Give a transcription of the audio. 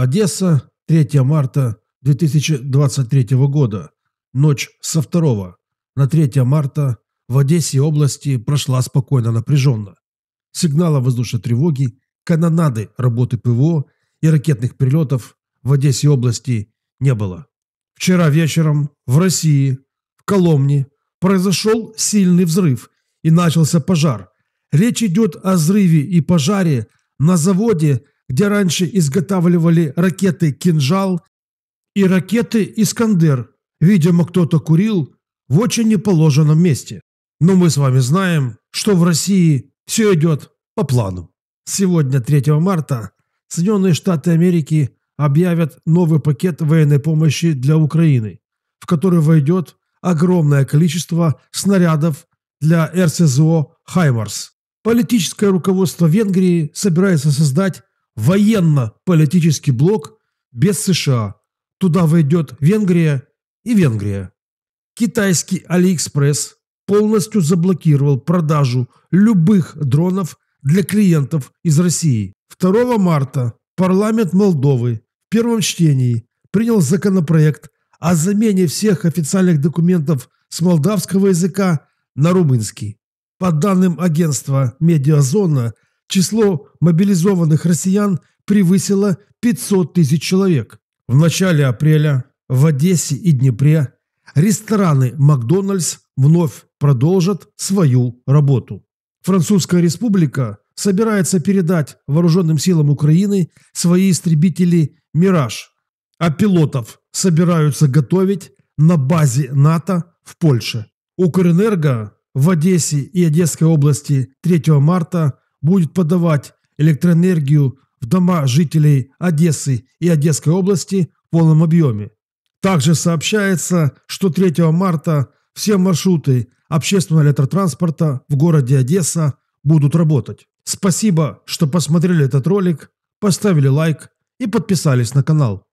Одесса, 3 марта 2023 года. Ночь со 2 на 3 марта в Одессе области прошла спокойно напряженно. Сигнала воздушной тревоги, канонады работы ПВО и ракетных прилетов в Одессе области не было. Вчера вечером в России, в Коломне, произошел сильный взрыв и начался пожар. Речь идет о взрыве и пожаре на заводе где раньше изготавливали ракеты «Кинжал» и ракеты «Искандер». Видимо, кто-то курил в очень неположенном месте. Но мы с вами знаем, что в России все идет по плану. Сегодня, 3 марта, Соединенные Штаты Америки объявят новый пакет военной помощи для Украины, в который войдет огромное количество снарядов для РСЗО «Хаймарс». Политическое руководство Венгрии собирается создать военно-политический блок без США. Туда войдет Венгрия и Венгрия. Китайский Алиэкспресс полностью заблокировал продажу любых дронов для клиентов из России. 2 марта парламент Молдовы в первом чтении принял законопроект о замене всех официальных документов с молдавского языка на румынский. По данным агентства «Медиазона», число мобилизованных россиян превысило 500 тысяч человек. В начале апреля в Одессе и Днепре рестораны «Макдональдс» вновь продолжат свою работу. Французская республика собирается передать вооруженным силам Украины свои истребители «Мираж», а пилотов собираются готовить на базе НАТО в Польше. Укрэнерго в Одессе и Одесской области 3 марта будет подавать электроэнергию в дома жителей Одессы и Одесской области в полном объеме. Также сообщается, что 3 марта все маршруты общественного электротранспорта в городе Одесса будут работать. Спасибо, что посмотрели этот ролик, поставили лайк и подписались на канал.